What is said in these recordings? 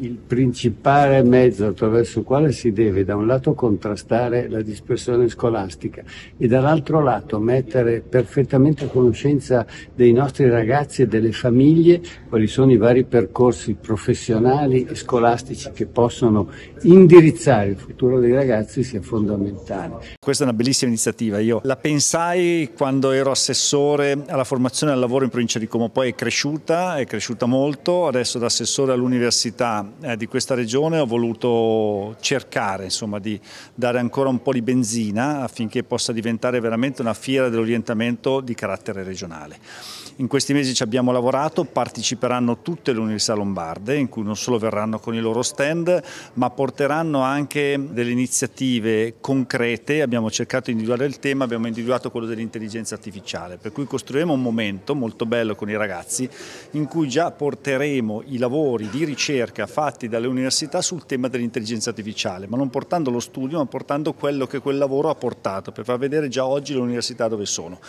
Il principale mezzo attraverso il quale si deve da un lato contrastare la dispersione scolastica e dall'altro lato mettere perfettamente a conoscenza dei nostri ragazzi e delle famiglie quali sono i vari percorsi professionali e scolastici che possono indirizzare il futuro dei ragazzi sia fondamentale. Questa è una bellissima iniziativa, io la pensai quando ero assessore alla formazione e al lavoro in provincia di Como, poi è cresciuta, è cresciuta molto, adesso da assessore all'università eh, di questa regione ho voluto cercare insomma, di dare ancora un po' di benzina affinché possa diventare veramente una fiera dell'orientamento di carattere regionale. In questi mesi ci abbiamo lavorato, parteciperanno tutte le università lombarde in cui non solo verranno con i loro stand ma porteranno anche delle iniziative concrete, abbiamo cercato di individuare il tema, abbiamo individuato quello dell'intelligenza artificiale, per cui costruiremo un momento molto bello con i ragazzi in cui già porteremo i lavori di ricerca fatti dalle università sul tema dell'intelligenza artificiale, ma non portando lo studio, ma portando quello che quel lavoro ha portato, per far vedere già oggi le università dove sono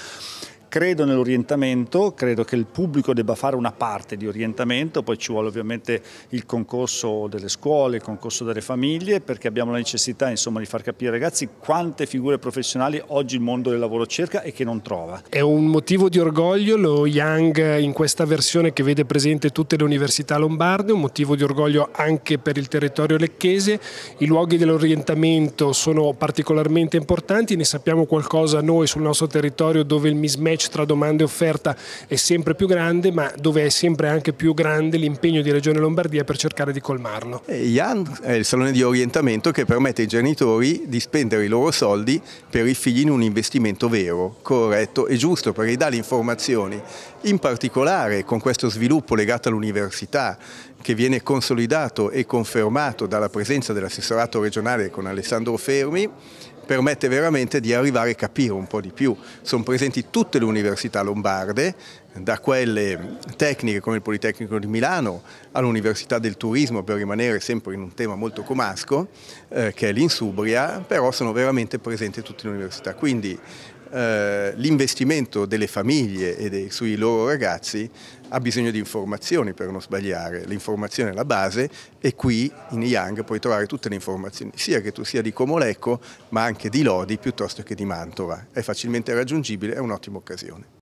credo nell'orientamento, credo che il pubblico debba fare una parte di orientamento, poi ci vuole ovviamente il concorso delle scuole, il concorso delle famiglie, perché abbiamo la necessità insomma, di far capire ai ragazzi quante figure professionali oggi il mondo del lavoro cerca e che non trova. È un motivo di orgoglio lo Young in questa versione che vede presente tutte le università lombarde, un motivo di orgoglio anche per il territorio lecchese, i luoghi dell'orientamento sono particolarmente importanti, ne sappiamo qualcosa noi sul nostro territorio dove il mismatch match tra domanda e offerta è sempre più grande, ma dove è sempre anche più grande l'impegno di Regione Lombardia per cercare di colmarlo. IAN è il salone di orientamento che permette ai genitori di spendere i loro soldi per i figli in un investimento vero, corretto e giusto, perché dà le informazioni. In particolare con questo sviluppo legato all'università, che viene consolidato e confermato dalla presenza dell'assessorato regionale con Alessandro Fermi, permette veramente di arrivare a capire un po' di più. Sono presenti tutte le università lombarde da quelle tecniche come il Politecnico di Milano all'Università del Turismo per rimanere sempre in un tema molto comasco eh, che è l'insubria, però sono veramente presenti tutte le università. Quindi eh, l'investimento delle famiglie e dei, sui loro ragazzi ha bisogno di informazioni per non sbagliare, l'informazione è la base e qui in Yang puoi trovare tutte le informazioni, sia che tu sia di Comolecco ma anche di Lodi piuttosto che di Mantova, è facilmente raggiungibile, è un'ottima occasione.